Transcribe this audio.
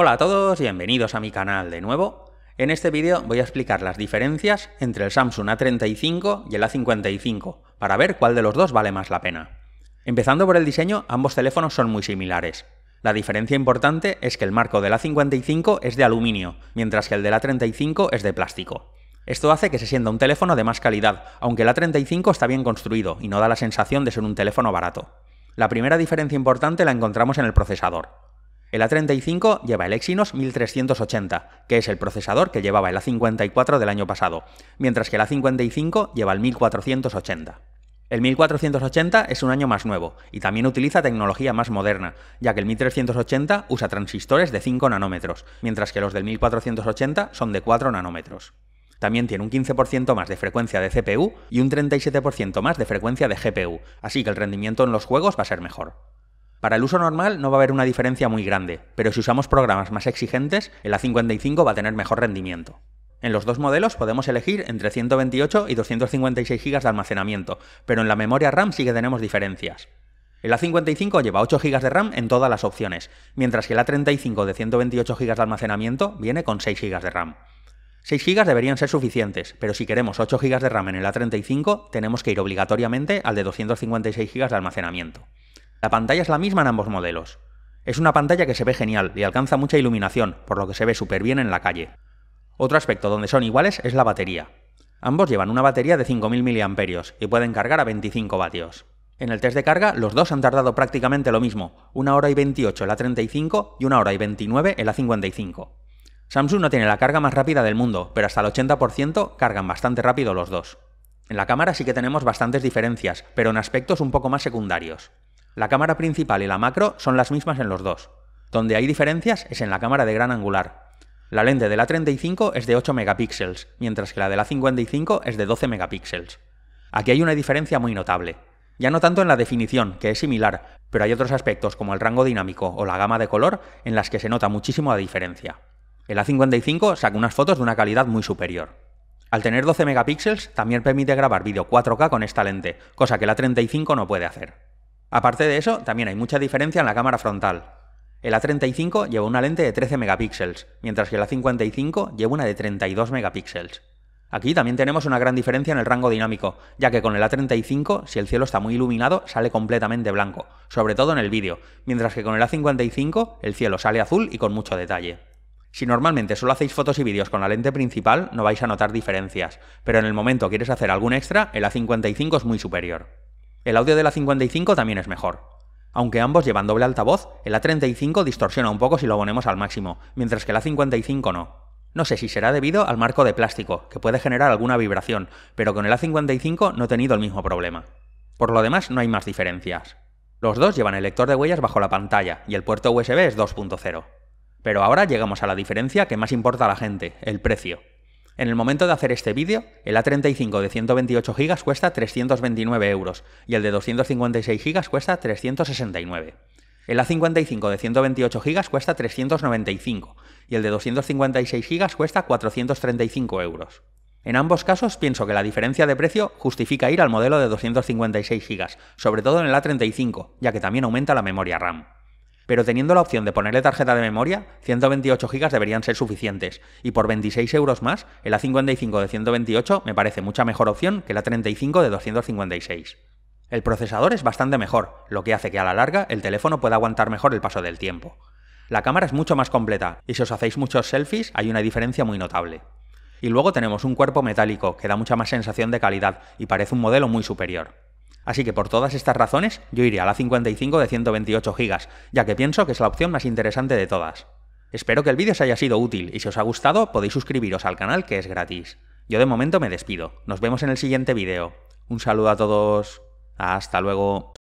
Hola a todos, y bienvenidos a mi canal de nuevo. En este vídeo voy a explicar las diferencias entre el Samsung A35 y el A55 para ver cuál de los dos vale más la pena. Empezando por el diseño, ambos teléfonos son muy similares. La diferencia importante es que el marco del A55 es de aluminio, mientras que el del A35 es de plástico. Esto hace que se sienta un teléfono de más calidad, aunque el A35 está bien construido y no da la sensación de ser un teléfono barato. La primera diferencia importante la encontramos en el procesador. El A35 lleva el Exynos 1380, que es el procesador que llevaba el A54 del año pasado, mientras que el A55 lleva el 1480. El 1480 es un año más nuevo y también utiliza tecnología más moderna, ya que el 1380 usa transistores de 5 nanómetros, mientras que los del 1480 son de 4 nanómetros. También tiene un 15% más de frecuencia de CPU y un 37% más de frecuencia de GPU, así que el rendimiento en los juegos va a ser mejor. Para el uso normal no va a haber una diferencia muy grande, pero si usamos programas más exigentes, el A55 va a tener mejor rendimiento. En los dos modelos podemos elegir entre 128 y 256 GB de almacenamiento, pero en la memoria RAM sí que tenemos diferencias. El A55 lleva 8 GB de RAM en todas las opciones, mientras que el A35 de 128 GB de almacenamiento viene con 6 GB de RAM. 6 GB deberían ser suficientes, pero si queremos 8 GB de RAM en el A35 tenemos que ir obligatoriamente al de 256 GB de almacenamiento. La pantalla es la misma en ambos modelos. Es una pantalla que se ve genial y alcanza mucha iluminación, por lo que se ve súper bien en la calle. Otro aspecto donde son iguales es la batería. Ambos llevan una batería de 5.000 mAh y pueden cargar a 25 vatios. En el test de carga, los dos han tardado prácticamente lo mismo, 1 hora y 28 en la 35 y 1 hora y 29 en la 55. Samsung no tiene la carga más rápida del mundo, pero hasta el 80% cargan bastante rápido los dos. En la cámara sí que tenemos bastantes diferencias, pero en aspectos un poco más secundarios. La cámara principal y la macro son las mismas en los dos. Donde hay diferencias es en la cámara de gran angular. La lente de la 35 es de 8 megapíxeles, mientras que la de la 55 es de 12 megapíxeles. Aquí hay una diferencia muy notable. Ya no tanto en la definición, que es similar, pero hay otros aspectos como el rango dinámico o la gama de color en las que se nota muchísimo la diferencia. El A55 saca unas fotos de una calidad muy superior. Al tener 12 megapíxeles también permite grabar vídeo 4K con esta lente, cosa que la 35 no puede hacer. Aparte de eso, también hay mucha diferencia en la cámara frontal. El A35 lleva una lente de 13 megapíxeles, mientras que el A55 lleva una de 32 megapíxeles. Aquí también tenemos una gran diferencia en el rango dinámico, ya que con el A35, si el cielo está muy iluminado, sale completamente blanco, sobre todo en el vídeo, mientras que con el A55 el cielo sale azul y con mucho detalle. Si normalmente solo hacéis fotos y vídeos con la lente principal, no vais a notar diferencias, pero en el momento quieres hacer algún extra, el A55 es muy superior. El audio de la 55 también es mejor. Aunque ambos llevan doble altavoz, el A35 distorsiona un poco si lo ponemos al máximo, mientras que el A55 no. No sé si será debido al marco de plástico, que puede generar alguna vibración, pero con el A55 no he tenido el mismo problema. Por lo demás, no hay más diferencias. Los dos llevan el lector de huellas bajo la pantalla y el puerto USB es 2.0. Pero ahora llegamos a la diferencia que más importa a la gente, el precio. En el momento de hacer este vídeo, el A35 de 128 GB cuesta 329 euros y el de 256 GB cuesta 369. El A55 de 128 GB cuesta 395 y el de 256 GB cuesta 435 euros. En ambos casos pienso que la diferencia de precio justifica ir al modelo de 256 GB, sobre todo en el A35, ya que también aumenta la memoria RAM. Pero teniendo la opción de ponerle tarjeta de memoria, 128 GB deberían ser suficientes. Y por 26 euros más, el A55 de 128 me parece mucha mejor opción que el A35 de 256. El procesador es bastante mejor, lo que hace que a la larga el teléfono pueda aguantar mejor el paso del tiempo. La cámara es mucho más completa, y si os hacéis muchos selfies hay una diferencia muy notable. Y luego tenemos un cuerpo metálico que da mucha más sensación de calidad y parece un modelo muy superior. Así que por todas estas razones yo iría a la 55 de 128 GB, ya que pienso que es la opción más interesante de todas. Espero que el vídeo os haya sido útil y si os ha gustado podéis suscribiros al canal que es gratis. Yo de momento me despido, nos vemos en el siguiente vídeo. Un saludo a todos, hasta luego.